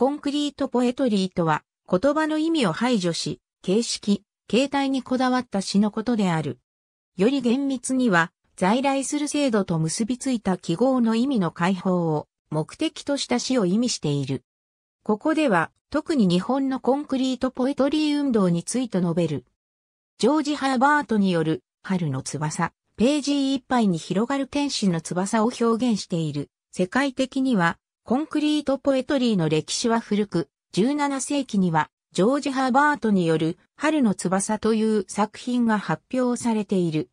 コンクリートポエトリーとは、言葉の意味を排除し、形式、形態にこだわった詩のことである。より厳密には、在来する制度と結びついた記号の意味の解放を目的とした詩を意味している。ここでは、特に日本のコンクリートポエトリー運動について述べる。ジョージ・ハーバートによる、春の翼、ページいっぱいに広がる天使の翼を表現している。世界的には、コンクリートポエトリーの歴史は古く、17世紀には、ジョージ・ハーバートによる、春の翼という作品が発表されている。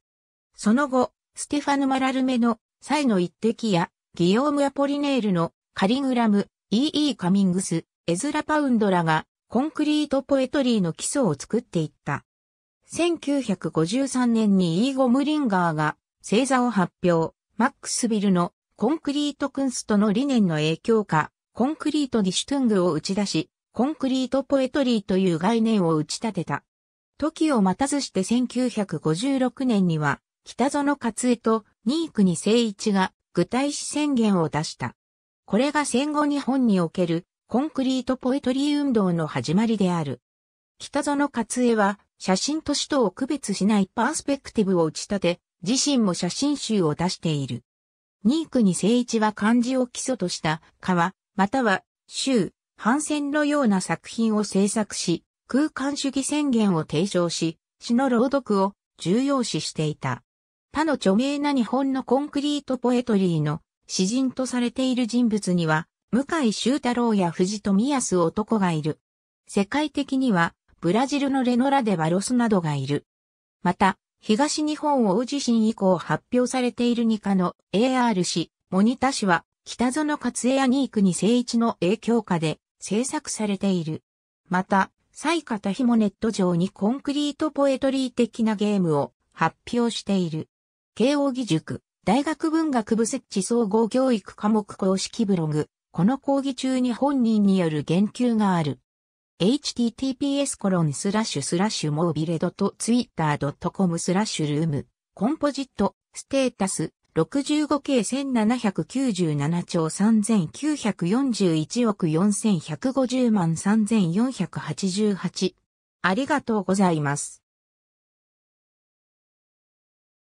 その後、ステファヌ・マラルメの、サイの一滴や、ギヨーム・アポリネールの、カリグラム、E.E. E. カミングス、エズラ・パウンドらが、コンクリートポエトリーの基礎を作っていった。1953年にイーゴ・ムリンガーが、星座を発表、マックスビルのコンクリートクンストの理念の影響下、コンクリートディシュトゥングを打ち出し、コンクリートポエトリーという概念を打ち立てた。時を待たずして1956年には、北園勝江と新国聖一が具体視宣言を出した。これが戦後日本におけるコンクリートポエトリー運動の始まりである。北園勝江は写真と首とを区別しないパースペクティブを打ち立て、自身も写真集を出している。ニークに聖一は漢字を基礎とした川、または州、反戦のような作品を制作し、空間主義宣言を提唱し、詩の朗読を重要視していた。他の著名な日本のコンクリートポエトリーの詩人とされている人物には、向井修太郎や藤富康男がいる。世界的には、ブラジルのレノラデ・バロスなどがいる。また、東日本大地震以降発表されている2課の AR 氏、モニタ氏は北園勝ニークに聖一の影響下で制作されている。また、西片ヒもネット上にコンクリートポエトリー的なゲームを発表している。慶応義塾、大学文学部設置総合教育科目公式ブログ、この講義中に本人による言及がある。https コロンスラッシュスラッシュモービレドと twitter.com スラッシュルームコンポジットステータス 65K1797 兆3941億4150万3488ありがとうございます。